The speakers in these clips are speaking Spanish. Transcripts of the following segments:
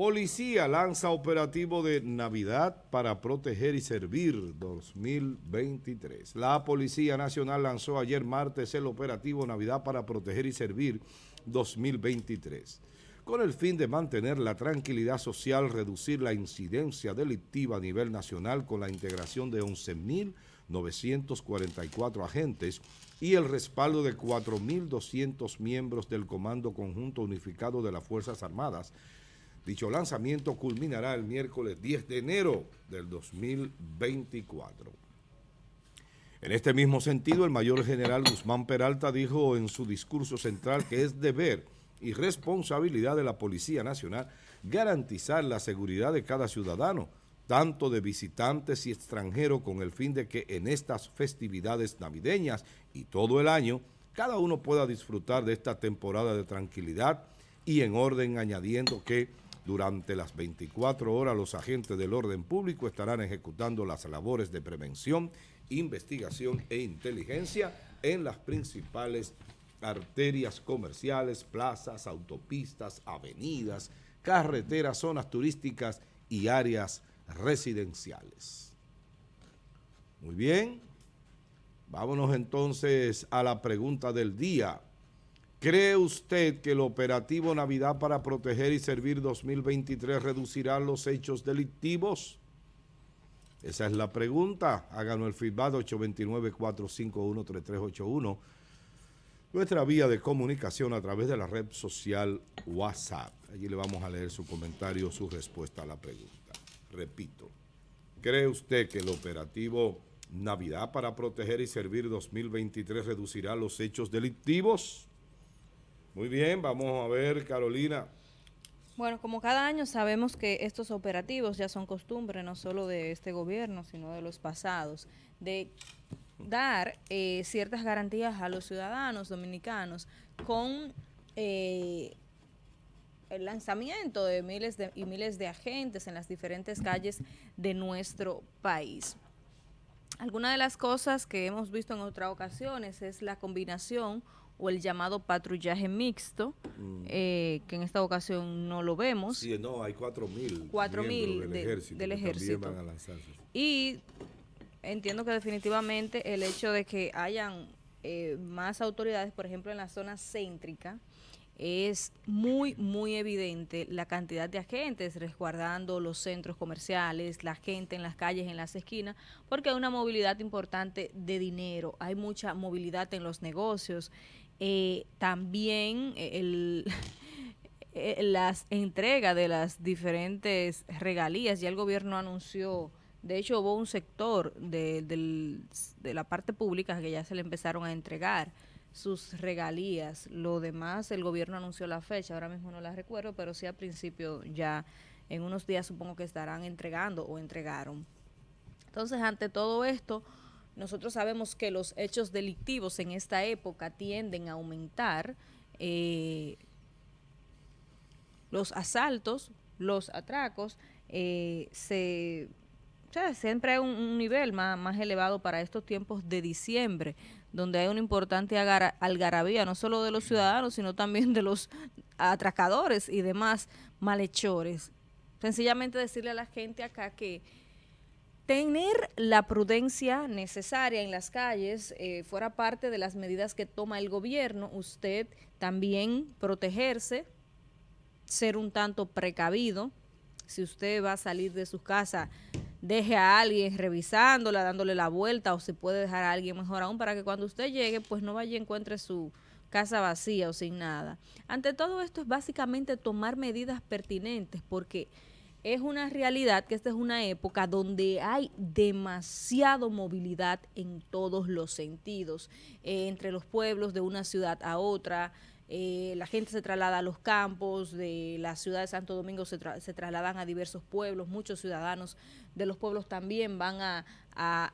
Policía lanza operativo de Navidad para proteger y servir 2023. La Policía Nacional lanzó ayer martes el operativo Navidad para proteger y servir 2023, con el fin de mantener la tranquilidad social, reducir la incidencia delictiva a nivel nacional con la integración de 11.944 agentes y el respaldo de 4.200 miembros del Comando Conjunto Unificado de las Fuerzas Armadas, Dicho lanzamiento culminará el miércoles 10 de enero del 2024. En este mismo sentido, el mayor general Guzmán Peralta dijo en su discurso central que es deber y responsabilidad de la Policía Nacional garantizar la seguridad de cada ciudadano, tanto de visitantes y extranjeros, con el fin de que en estas festividades navideñas y todo el año, cada uno pueda disfrutar de esta temporada de tranquilidad y en orden, añadiendo que durante las 24 horas los agentes del orden público estarán ejecutando las labores de prevención, investigación e inteligencia en las principales arterias comerciales, plazas, autopistas, avenidas, carreteras, zonas turísticas y áreas residenciales. Muy bien, vámonos entonces a la pregunta del día. ¿Cree usted que el operativo Navidad para proteger y servir 2023 reducirá los hechos delictivos? Esa es la pregunta. Háganos el feedback 829-451-3381. Nuestra vía de comunicación a través de la red social WhatsApp. Allí le vamos a leer su comentario, su respuesta a la pregunta. Repito, ¿cree usted que el operativo Navidad para proteger y servir 2023 reducirá los hechos delictivos? Muy bien, vamos a ver, Carolina. Bueno, como cada año sabemos que estos operativos ya son costumbre no solo de este gobierno, sino de los pasados, de dar eh, ciertas garantías a los ciudadanos dominicanos con eh, el lanzamiento de miles y miles de agentes en las diferentes calles de nuestro país. Algunas de las cosas que hemos visto en otras ocasiones es la combinación o el llamado patrullaje mixto, mm. eh, que en esta ocasión no lo vemos. Sí, no, hay 4.000 mil del ejército. Del ejército. y entiendo que definitivamente el hecho de que hayan eh, más autoridades, por ejemplo, en la zona céntrica, es muy, muy evidente la cantidad de agentes resguardando los centros comerciales, la gente en las calles, en las esquinas, porque hay una movilidad importante de dinero, hay mucha movilidad en los negocios eh, también eh, el, eh, las entregas de las diferentes regalías, ya el gobierno anunció, de hecho hubo un sector de, de la parte pública que ya se le empezaron a entregar sus regalías. Lo demás, el gobierno anunció la fecha, ahora mismo no la recuerdo, pero sí al principio ya en unos días supongo que estarán entregando o entregaron. Entonces, ante todo esto, nosotros sabemos que los hechos delictivos en esta época tienden a aumentar. Eh, los asaltos, los atracos, eh, se, siempre hay un, nivel más, elevado para estos tiempos de diciembre, donde hay una importante algarabía, no solo de los ciudadanos, sino también de los atracadores y demás malhechores. Sencillamente decirle a la gente acá que Tener la prudencia necesaria en las calles eh, fuera parte de las medidas que toma el gobierno, usted también protegerse, ser un tanto precavido. Si usted va a salir de su casa, deje a alguien revisándola, dándole la vuelta o se puede dejar a alguien mejor aún para que cuando usted llegue, pues no vaya y encuentre su casa vacía o sin nada. Ante todo esto es básicamente tomar medidas pertinentes porque es una realidad que esta es una época donde hay demasiado movilidad en todos los sentidos, eh, entre los pueblos de una ciudad a otra. Eh, la gente se traslada a los campos, de la ciudad de Santo Domingo se, trasladan a diversos pueblos, muchos ciudadanos de los pueblos también van a,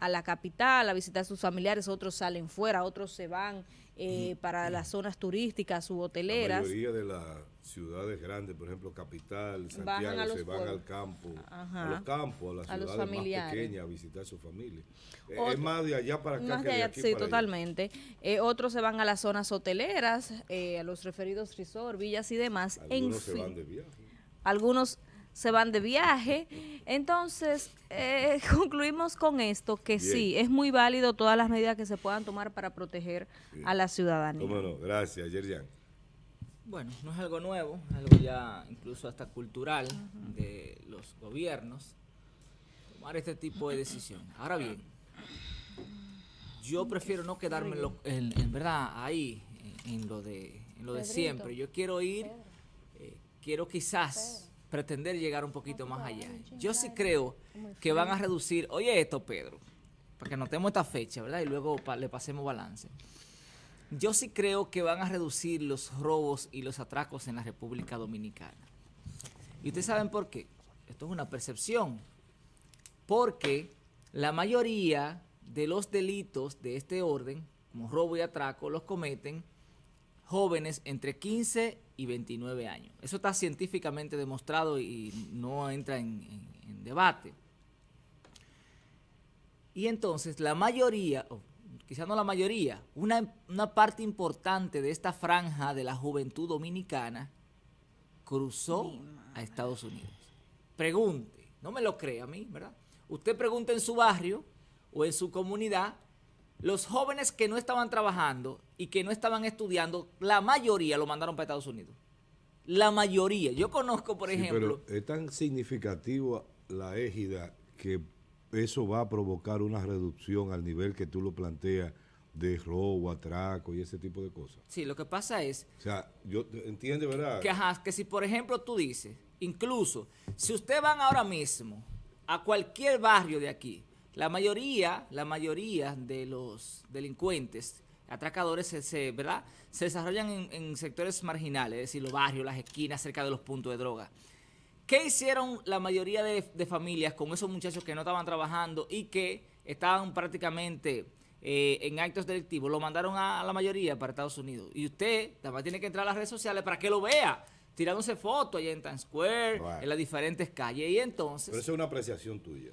la capital a visitar a sus familiares, otros salen fuera, otros se van eh, mm, para mm. las zonas turísticas u hoteleras. de la ciudades grandes, por ejemplo, Capital, Santiago, se van al campo, a los campos, a las ciudades más pequeñas, a visitar a su familia. Eh, es más de allá para acá. que de allá, sí, totalmente. Eh, otros se van a las zonas hoteleras, eh, a los referidos resort, villas y demás. Algunos se van de viaje. Algunos se van de viaje. Entonces, concluimos con esto, que sí, es muy válido todas las medidas que se puedan tomar para proteger a la ciudadanía. gracias, Yerian. Bueno, no es algo nuevo, es algo ya incluso hasta cultural de los gobiernos tomar este tipo de decisión. Ahora bien, yo mm, prefiero no quedarme en, verdad ahí, en, lo de, lo de siempre. Yo quiero ir, eh, quiero quizás pretender llegar un poquito más allá. Yo sí creo que van a reducir, oye esto Pedro, para que notemos esta fecha, ¿verdad? Y luego le pasemos balance. Yo sí creo que van a reducir los robos y los atracos en la República Dominicana. Y ustedes saben por qué. Esto es una percepción. Porque la mayoría de los delitos de este orden, como robo y atraco, los cometen jóvenes entre 15 y 29 años. Eso está científicamente demostrado y no entra en, debate. Y entonces la mayoría, oh, quizás no la mayoría, una, parte importante de esta franja de la juventud dominicana cruzó a Estados Unidos. Pregunte, no me lo cree a mí, ¿verdad? Usted pregunta en su barrio o en su comunidad, los jóvenes que no estaban trabajando y que no estaban estudiando, la mayoría lo mandaron para Estados Unidos. La mayoría. Yo conozco, por ejemplo... Pero es tan significativa la égida que eso va a provocar una reducción al nivel que tú lo planteas de robo, atraco y ese tipo de cosas. Sí, lo que pasa es... O sea, yo entiendo ¿verdad? Que, ajá, que si por ejemplo tú dices, incluso, si usted van ahora mismo a cualquier barrio de aquí, la mayoría, la mayoría de los delincuentes, atracadores, se, se ¿verdad? Se desarrollan en, en sectores marginales, es decir, los barrios, las esquinas, cerca de los puntos de droga. ¿Qué hicieron la mayoría de, familias con esos muchachos que no estaban trabajando y que estaban prácticamente eh, en actos delictivos? Lo mandaron a, la mayoría para Estados Unidos. Y usted además, tiene que entrar a las redes sociales para que lo vea, tirándose fotos allá en Times Square, en las diferentes calles. Y entonces... Pero eso es una apreciación tuya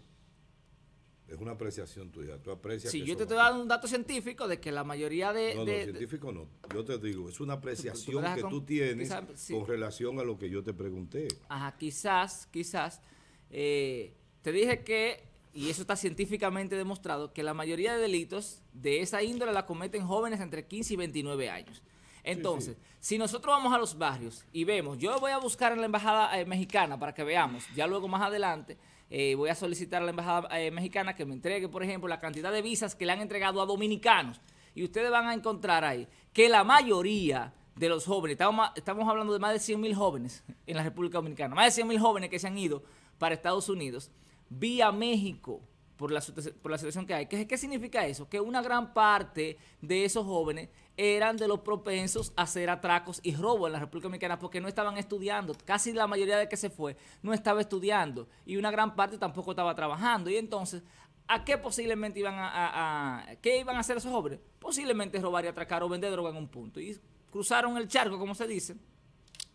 es una apreciación tuya. Tú aprecias. Sí, yo te estoy dando un dato científico de que la mayoría de. No, no, científico no. Yo te digo, es una apreciación que tú tienes con relación a lo que yo te pregunté. Ajá, quizás, quizás. Eh, te dije que, y eso está científicamente demostrado, que la mayoría de delitos de esa índole la cometen jóvenes entre 15 y 29 años. Entonces, si nosotros vamos a los barrios y vemos, yo voy a buscar en la embajada eh, mexicana para que veamos, ya luego más adelante eh, voy a solicitar a la Embajada eh, Mexicana que me entregue, por ejemplo, la cantidad de visas que le han entregado a dominicanos. Y ustedes van a encontrar ahí que la mayoría de los jóvenes, estamos, estamos hablando de más de 100 mil jóvenes en la República Dominicana, más de 100 mil jóvenes que se han ido para Estados Unidos vía México por la, por la situación que hay. ¿Qué, ¿Qué significa eso? Que una gran parte de esos jóvenes eran de los propensos a hacer atracos y robos en la República Dominicana porque no estaban estudiando. Casi la mayoría de que se fue no estaba estudiando y una gran parte tampoco estaba trabajando. Y entonces, ¿a qué posiblemente iban a, qué iban a hacer esos jóvenes? Posiblemente robar y atracar o vender droga en un punto. Y cruzaron el charco, como se dice,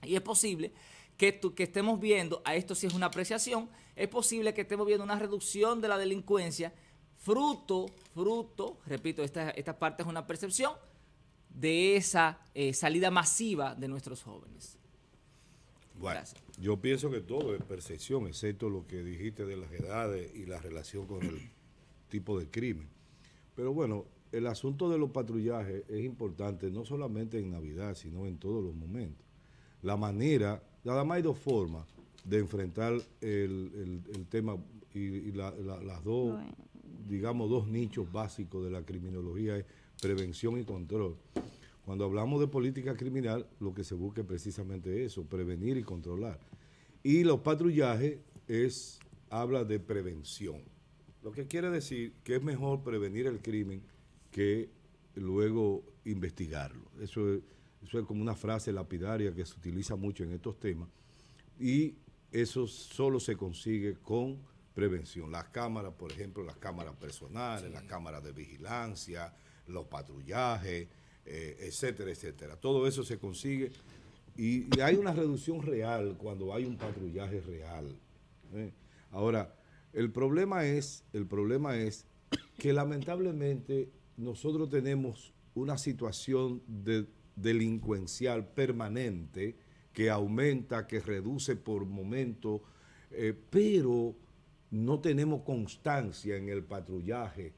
y es posible que, que estemos viendo, a esto sí es una apreciación, es posible que estemos viendo una reducción de la delincuencia fruto, fruto, repito, esta, esta parte es una percepción de esa eh, salida masiva de nuestros jóvenes. Bueno, yo pienso que todo es percepción, excepto lo que dijiste de las edades y la relación con el tipo de crimen. Pero bueno, el asunto de los patrullajes es importante, no solamente en Navidad, sino en todos los momentos. La manera Nada más hay dos formas de enfrentar el, tema y, las dos, digamos, dos nichos básicos de la criminología es prevención y control. Cuando hablamos de política criminal, lo que se busca es precisamente eso, prevenir y controlar. Y los patrullajes es, habla de prevención. Lo que quiere decir que es mejor prevenir el crimen que luego investigarlo. Eso es eso es como una frase lapidaria que se utiliza mucho en estos temas. Y eso solo se consigue con prevención. Las cámaras, por ejemplo, las cámaras personales, las cámaras de vigilancia, los patrullajes, eh, etcétera, etcétera. Todo eso se consigue y, hay una reducción real cuando hay un patrullaje real. ¿eh? Ahora, el problema es, el problema es que lamentablemente nosotros tenemos una situación de delincuencial permanente que aumenta, que reduce por momento, eh, pero no tenemos constancia en el patrullaje,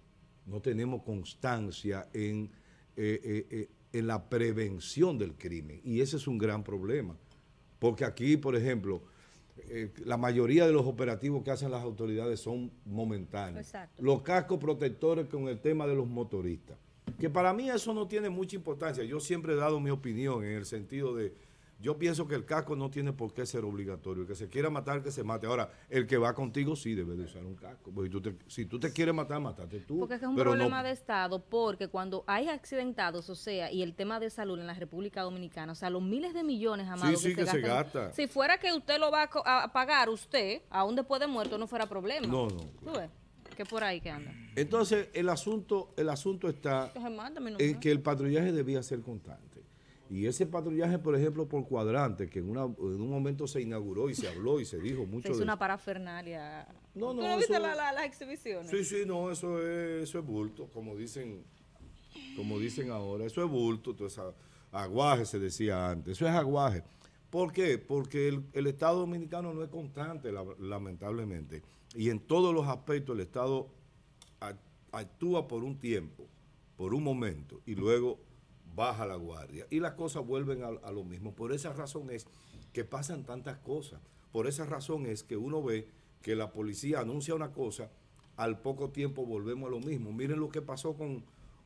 no tenemos constancia en, eh, eh, en la prevención del crimen. Y ese es un gran problema, porque aquí, por ejemplo, la mayoría de los operativos que hacen las autoridades son momentáneos. Los cascos protectores con el tema de los motoristas. Que para mí eso no tiene mucha importancia. Yo siempre he dado mi opinión en el sentido de, yo pienso que el casco no tiene por qué ser obligatorio. que se quiera matar, que se mate. Ahora, el que va contigo sí debe de usar un casco. si, tú te, quieres matar, matate tú. Porque es un problema de Estado, porque cuando hay accidentados, o sea, y el tema de salud en la República Dominicana, o sea, los miles de millones, amados, que, se, Si fuera que usted lo va a, pagar usted, aún después de muerto, no fuera problema. No, no. ves? Que por ahí que anda. Entonces, el asunto, el asunto está en que el patrullaje debía ser constante. Y ese patrullaje, por ejemplo, por cuadrante, que en, un momento se inauguró y se habló y se dijo mucho. es una parafernalia. No, no. ¿Tú no viste las exhibiciones? Sí, sí, no, eso es, eso es bulto, como dicen, como dicen ahora. Eso es bulto, todo esa, aguaje se decía antes. Eso es aguaje. ¿Por qué? Porque el, Estado dominicano no es constante, lamentablemente. Y en todos los aspectos el Estado actúa por un tiempo, por un momento, y luego baja la guardia. Y las cosas vuelven a, lo mismo. Por esa razón es que pasan tantas cosas. Por esa razón es que uno ve que la policía anuncia una cosa, al poco tiempo volvemos a lo mismo. Miren lo que pasó con,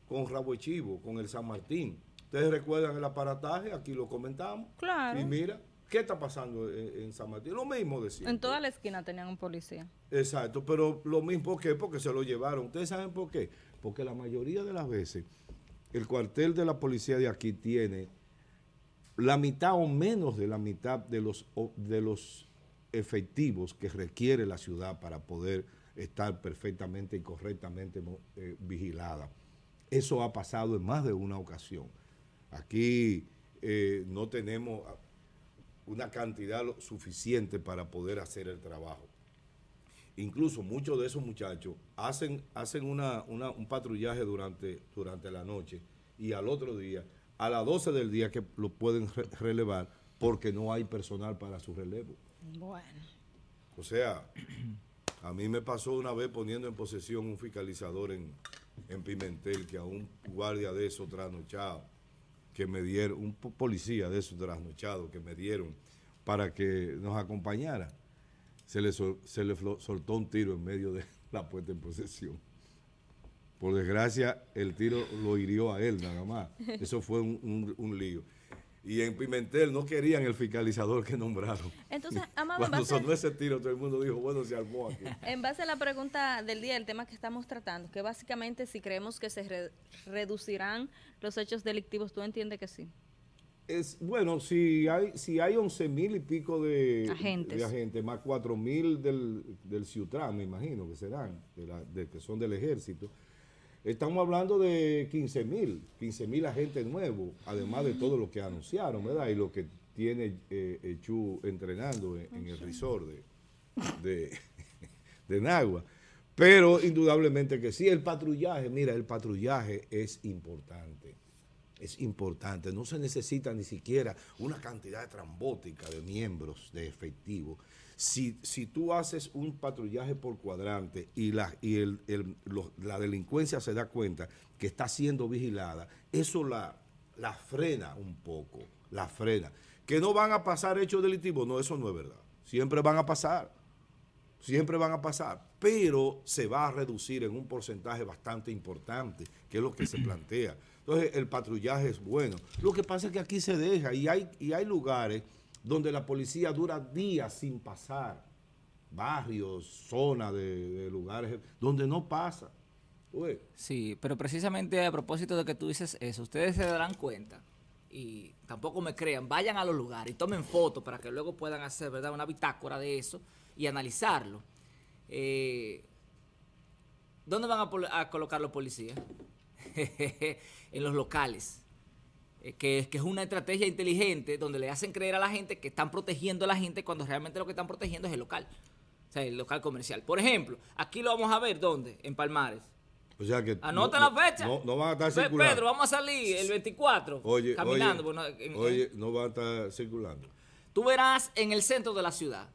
con Rabo Echivo, con el San Martín Ustedes recuerdan el aparataje, aquí lo comentamos. Claro. Y mira, ¿qué está pasando en, San Martín? Lo mismo decía. En toda la esquina tenían un policía. Exacto, pero lo mismo, ¿por qué? Porque se lo llevaron. ¿Ustedes saben por qué? Porque la mayoría de las veces el cuartel de la policía de aquí tiene la mitad o menos de la mitad de los, de los efectivos que requiere la ciudad para poder estar perfectamente y correctamente eh, vigilada. Eso ha pasado en más de una ocasión. Aquí eh, no tenemos una cantidad suficiente para poder hacer el trabajo. Incluso muchos de esos muchachos hacen, hacen un patrullaje durante, durante la noche y al otro día, a las 12 del día que lo pueden relevar porque no hay personal para su relevo. Bueno. O sea, a mí me pasó una vez poniendo en posesión un fiscalizador en, Pimentel que a un guardia de esos trasnochado que me dieron, un policía de esos trasnochados que me dieron para que nos acompañara. Se le, se le soltó un tiro en medio de la puerta en posesión. Por desgracia, el tiro lo hirió a él nada más. Eso fue un lío y en Pimentel no querían el fiscalizador que nombraron. Entonces, cuando en sonó ese tiro, todo el mundo dijo, bueno, se armó aquí. En base a la pregunta del día, el tema que estamos tratando, que básicamente si creemos que se reducirán los hechos delictivos, ¿tú entiendes que sí? Es, bueno, si hay si hay 11 mil y pico de agentes, más 4 mil del, del Ciutran, me imagino que serán, que son del ejército, Estamos hablando de 15 mil, 15 mil agentes nuevos, además de todo lo que anunciaron, ¿verdad? Y lo que tiene eh, eh, Chu entrenando en, el resort de, Nagua. Pero indudablemente que sí, el patrullaje, mira, el patrullaje es importante. Es importante, no se necesita ni siquiera una cantidad trambótica de miembros de efectivo, si, tú haces un patrullaje por cuadrante y, la, la delincuencia se da cuenta que está siendo vigilada, eso la, la frena un poco, la frena. Que no van a pasar hechos delictivos, no, eso no es verdad. Siempre van a pasar, siempre van a pasar, pero se va a reducir en un porcentaje bastante importante, que es lo que se plantea. Entonces, el patrullaje es bueno. Lo que pasa es que aquí se deja y hay, y hay lugares donde la policía dura días sin pasar, barrios, zonas de, lugares donde no pasa. Sí, pero precisamente a propósito de que tú dices eso, ustedes se darán cuenta y tampoco me crean, vayan a los lugares y tomen fotos para que luego puedan hacer ¿verdad? una bitácora de eso y analizarlo. Eh, ¿Dónde van a, a colocar los policías? en los locales eh, que, es una estrategia inteligente donde le hacen creer a la gente que están protegiendo a la gente cuando realmente lo que están protegiendo es el local, o sea, el local comercial. Por ejemplo, aquí lo vamos a ver, ¿dónde? En Palmares. O sea que Anota la fecha. No, van a estar circulando. Pedro, vamos a salir el 24 oye, caminando. Pues, oye, no, va a estar circulando. Tú verás en el centro de la ciudad.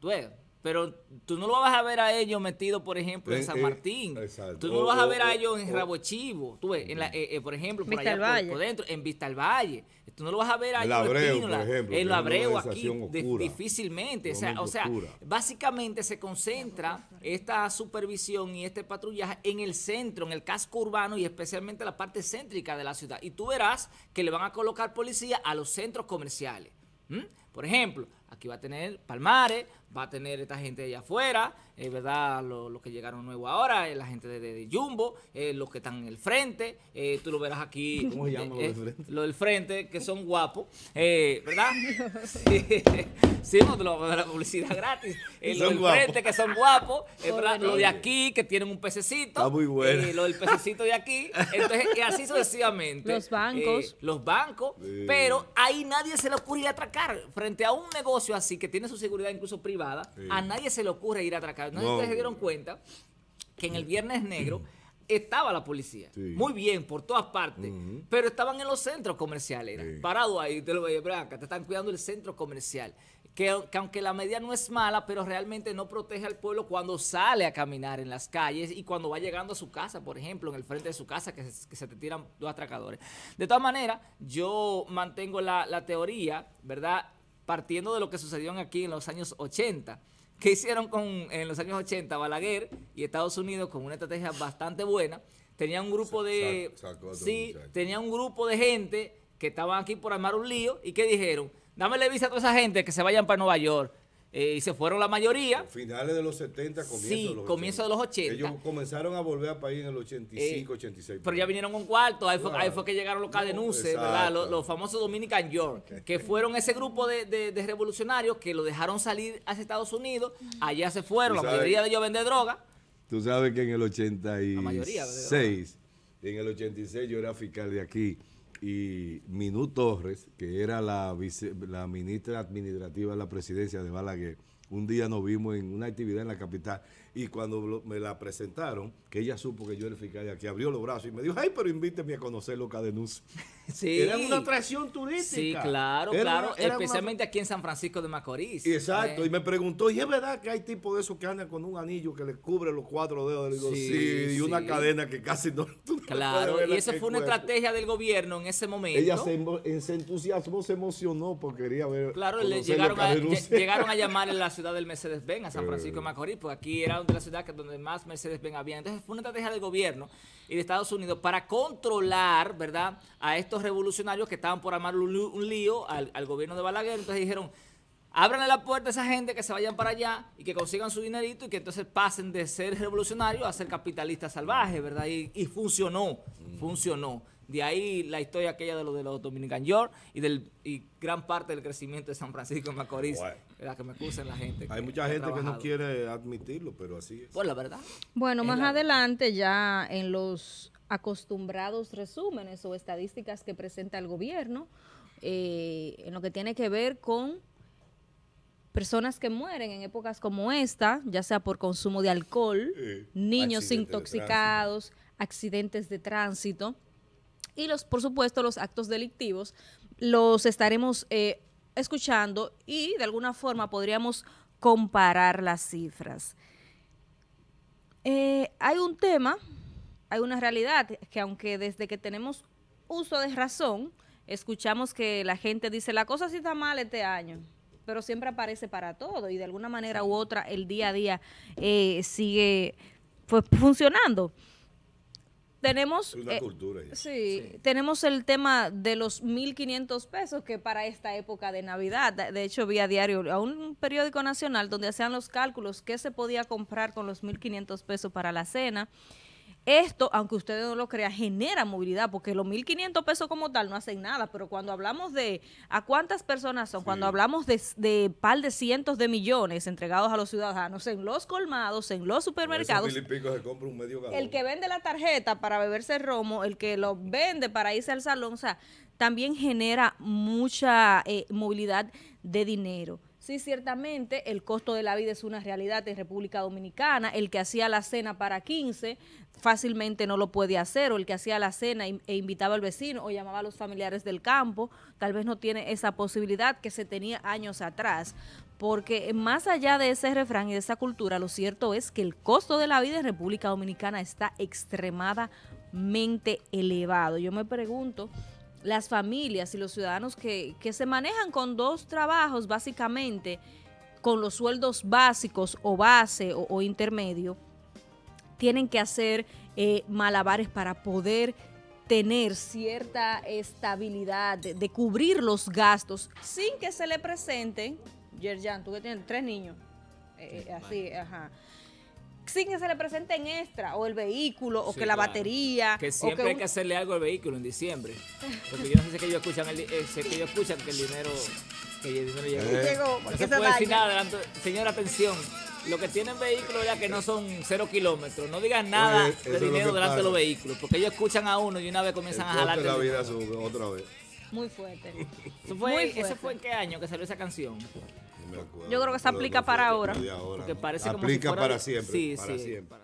Tú ves, pero tú no lo vas a ver a ellos metido por ejemplo, en, eh, San eh, Martín. tú no lo vas a ver a ellos en Rabochivo. Tú ves, eh, por ejemplo, por allá por, dentro, en Vista Valle. Tú no lo vas a ver a ellos en Labreo, aquí difícilmente. O sea, básicamente se concentra esta supervisión y este patrullaje en el centro, en el casco urbano y especialmente la parte céntrica de la ciudad. Y tú verás que le van a colocar policía a los centros comerciales. ¿Mm? Por ejemplo, aquí va a tener Palmares, va a tener esta gente allá afuera, eh, ¿verdad? Los que llegaron nuevos ahora, eh, la gente de, Jumbo, eh, los que están en el frente, tú lo verás aquí. ¿Cómo se llama? los del frente? del frente, que son guapos, ¿verdad? sí, sí no, lo, la publicidad gratis. los del frente, que son guapos, Los de aquí, que tienen un pececito. Está muy bueno. los del pececito de aquí. Entonces, y así sucesivamente. Los bancos. los bancos, pero ahí nadie se le ocurrió atracar. Frente a un negocio así, que tiene su seguridad incluso privada, a nadie se le ocurre ir a atracar. No, se dieron cuenta que en el Viernes Negro estaba la policía. Muy bien, por todas partes. Pero estaban en los centros comerciales. Parado ahí, te lo veía, Branca, te están cuidando el centro comercial. Que, aunque la medida no es mala, pero realmente no protege al pueblo cuando sale a caminar en las calles y cuando va llegando a su casa, por ejemplo, en el frente de su casa, que se, te tiran dos atracadores. De todas maneras, yo mantengo la, la teoría, ¿verdad? partiendo de lo que sucedió aquí en los años 80. ¿Qué hicieron con, en los años 80 Balaguer y Estados Unidos con una estrategia bastante buena? tenían un grupo de... sí, tenía un grupo de gente que estaban aquí por armar un lío y que dijeron, dámele visa a toda esa gente que se vayan para Nueva York, eh, y se fueron la mayoría. Finales de los 70, comienzo de los 80. de los 80. Ellos comenzaron a volver al país en el 85, 86. Eh, pero ya vinieron un cuarto, ahí, fue, que llegaron los cadenuses, ¿verdad? Los, famosos Dominican York, que fueron ese grupo de, revolucionarios que lo dejaron salir hacia Estados Unidos, allá se fueron, la mayoría de ellos vende droga. Tú sabes que en el 86, la mayoría, en el 86 yo era fiscal de aquí y Minú Torres, que era la, la ministra administrativa de la presidencia de Balaguer, un día nos vimos en una actividad en la capital y cuando me la presentaron, que ella supo que yo era el fiscal de aquí, abrió los brazos y me dijo, ay, pero invíteme a conocer Loca Denuncia. Sí. Era una atracción turística. Sí, claro, claro. especialmente aquí en San Francisco de Macorís. Exacto. Eh. Y me preguntó, ¿y es verdad que hay tipos de esos que andan con un anillo que le cubre los cuatro dedos? Le digo, sí, y una cadena que casi no... Claro, y esa fue una estrategia del gobierno en ese momento. Ella se, se entusiasmó, se emocionó porque quería ver... Claro, llegaron, a, llegaron a la ciudad del Mercedes-Benz, a San Francisco de Macorís, porque aquí era de la ciudad, que es donde más Mercedes-Benz había. Entonces fue una estrategia del gobierno y de Estados Unidos para controlar, ¿verdad?, a estos revolucionarios que estaban por armar un, lío al, gobierno de Balaguer. Entonces dijeron, Ábranle la puerta a esa gente que se vayan para allá y que consigan su dinerito y que entonces pasen de ser revolucionarios a ser capitalistas salvajes, ¿verdad? y funcionó, mm. funcionó. De ahí la historia aquella de los de los Dominican York y del y gran parte del crecimiento de San Francisco de Macorís. que me la gente. Hay mucha gente que, no quiere admitirlo, pero así es. Pues la verdad. Bueno, más adelante ya en los acostumbrados resúmenes o estadísticas que presenta el gobierno, eh, en lo que tiene que ver con personas que mueren en épocas como esta, ya sea por consumo de alcohol, niños intoxicados, accidentes de tránsito. Y los, por supuesto, los actos delictivos los estaremos eh, escuchando y de alguna forma podríamos comparar las cifras. Eh, hay un tema, hay una realidad que aunque desde que tenemos uso de razón, escuchamos que la gente dice la cosa sí está mal este año, pero siempre aparece para todo y de alguna manera u otra el día a día eh, sigue pues, funcionando tenemos eh, tenemos el tema de los 1500 pesos que para esta época de Navidad, de hecho vi diario a un periódico nacional donde hacían los cálculos qué se podía comprar con los 1500 pesos para la cena esto, aunque ustedes no lo crean, genera movilidad, porque los 1.500 pesos como tal no hacen nada, pero cuando hablamos de a cuántas personas son, cuando hablamos de, de, par de cientos de millones entregados a los ciudadanos en los colmados, en los supermercados, el que vende la tarjeta para beberse romo, el que lo vende para irse al salón, o sea, también genera mucha eh, movilidad de dinero. Sí, ciertamente el costo de la vida es una realidad en República Dominicana. El que hacía la cena para 15 fácilmente no lo puede hacer, o el que hacía la cena e invitaba al vecino o llamaba a los familiares del campo, tal vez no tiene esa posibilidad que se tenía años atrás. Porque más allá de ese refrán y de esa cultura, lo cierto es que el costo de la vida en República Dominicana está extremadamente elevado. Yo me pregunto las familias y los ciudadanos que, que se manejan con dos trabajos básicamente, con los sueldos básicos o base o, intermedio, tienen que hacer eh, malabares para poder tener cierta estabilidad, de, cubrir los gastos sin que se le presenten, Yerjan, tú que tienes tres niños, eh, eh, así, ajá sin que se le presente en extra, o el vehículo, o que la batería. Que siempre hay que hacerle algo al vehículo en diciembre. Porque yo no sé que ellos escuchan, el, eh, que, ellos escuchan que el dinero, que el dinero eh. llegó. no señora, atención. Lo que tienen vehículos ya que no son cero kilómetros, no digan nada del dinero delante de los vehículos, porque ellos escuchan a uno y una vez comienzan a jalar. la vida otra vez. Muy fuerte. ¿Ese fue en qué año que salió esa canción? Yo creo que se aplica para ahora. porque parece aplica como para siempre.